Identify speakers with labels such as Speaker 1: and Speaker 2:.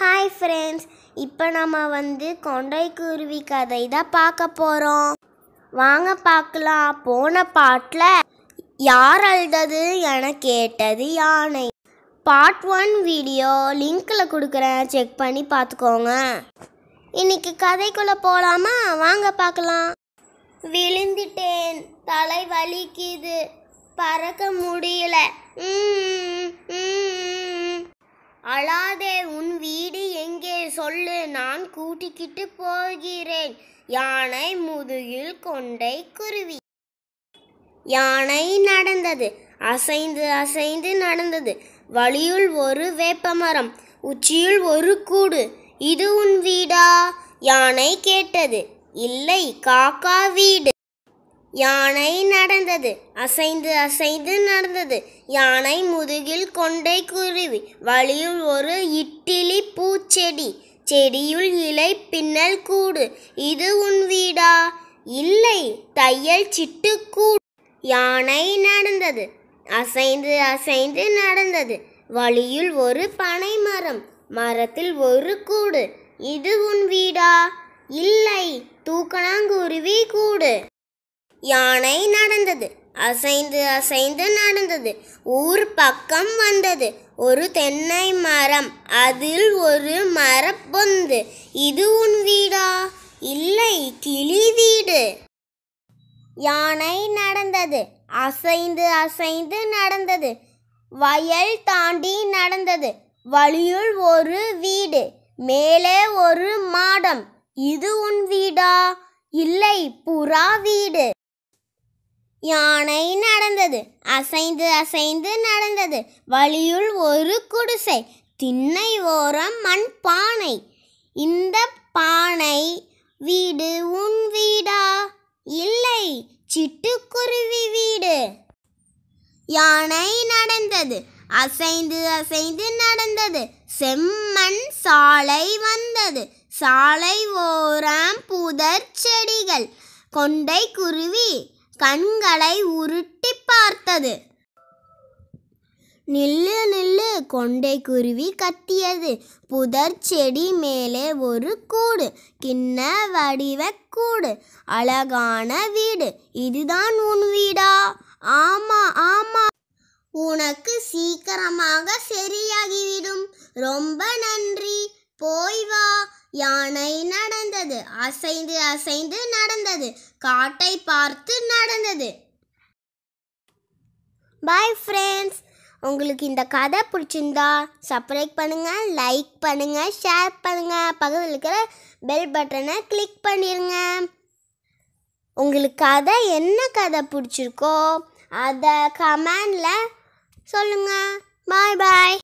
Speaker 1: hi friends இப்போ நம்ம வந்து கொண்டை குருவி கதை தான் பார்க்க போகிறோம் வாங்க பார்க்கலாம் போன பாட்டில் யார் அழுதது என கேட்டது யானை பார்ட் ஒன் வீடியோ லிங்க்கில் கொடுக்குறேன் செக் பண்ணி பார்த்துக்கோங்க இன்னைக்கு கதைக்குள்ளே போகலாமா வாங்க பார்க்கலாம் விழுந்துட்டேன் தலை வலிக்குது பறக்க முடியல ம் ம் அழாதே உன் வீடு எங்கே சொல்லு நான் கூட்டிக்கிட்டு போகிறேன் யானை முதுகில் கொண்டை குருவி யானை நடந்தது அசைந்து அசைந்து நடந்தது வழியுள் ஒரு வேப்பமரம் உச்சியுள் ஒரு கூடு இது உன் வீடா யானை கேட்டது இல்லை காக்கா வீடு யானை நடந்தது அசைந்து அசைந்து நடந்தது யானை முதுகில் கொண்டை குருவி வழியில் ஒரு இட்டிலி பூச்செடி செடியுள் இலை பின்னல் கூடு இது உன் வீடா இல்லை தையல் சிட்டுக்கூடு யானை நடந்தது அசைந்து அசைந்து நடந்தது வழியில் ஒரு பனை மரம் மரத்தில் ஒரு கூடு இது உன் வீடா இல்லை தூக்கணாங்குருவி கூடு யானை நடந்தது அசைந்து அசைந்து நடந்தது ஊர் பக்கம் வந்தது ஒரு தென்னை மரம் அதில் ஒரு மரப்பொந்து இது உன் வீடா இல்லை கிளி வீடு யானை நடந்தது அசைந்து அசைந்து நடந்தது வயல் தாண்டி நடந்தது வழியுள் ஒரு வீடு மேலே ஒரு மாடம் இது உன் வீடா இல்லை புறா வீடு யானை நடந்தது அசைந்து அசைந்து நடந்தது வழியுள் ஒரு குடிசை திண்ணை ஓரம் மண் பானை இந்த பானை வீடு உன் வீடா இல்லை சிட்டுக்குருவி வீடு யானை நடந்தது அசைந்து அசைந்து நடந்தது செம்மண் சாலை வந்தது சாலை ஓரம் புதர் செடிகள் கொண்டை குருவி கண்களை உருட்டி பார்த்தது நில்லு நில்லு கொண்டை குருவி கத்தியது புதர் செடி மேலே ஒரு கூடு கிண்ண வடிவ கூடு அழகான வீடு இதுதான் உன் வீடா ஆமா ஆமா உனக்கு சீக்கிரமாக சரியாகிவிடும் ரொம்ப நன்றி போய் வா யானை நடந்தது அசைந்து அசைந்து நடந்தது காட்டை பார்த்து நடந்தது பாய் ஃப்ரெண்ட்ஸ் உங்களுக்கு இந்த கதை பிடிச்சிருந்தா சப்ரைக் பண்ணுங்கள் லைக் பண்ணுங்கள் ஷேர் பண்ணுங்கள் பக்கத்தில் இருக்கிற பெல் பட்டனை கிளிக் பண்ணிடுங்க உங்களுக்கு கதை என்ன கதை பிடிச்சிருக்கோ அதை கமெண்டில் சொல்லுங்கள் பாய் பாய்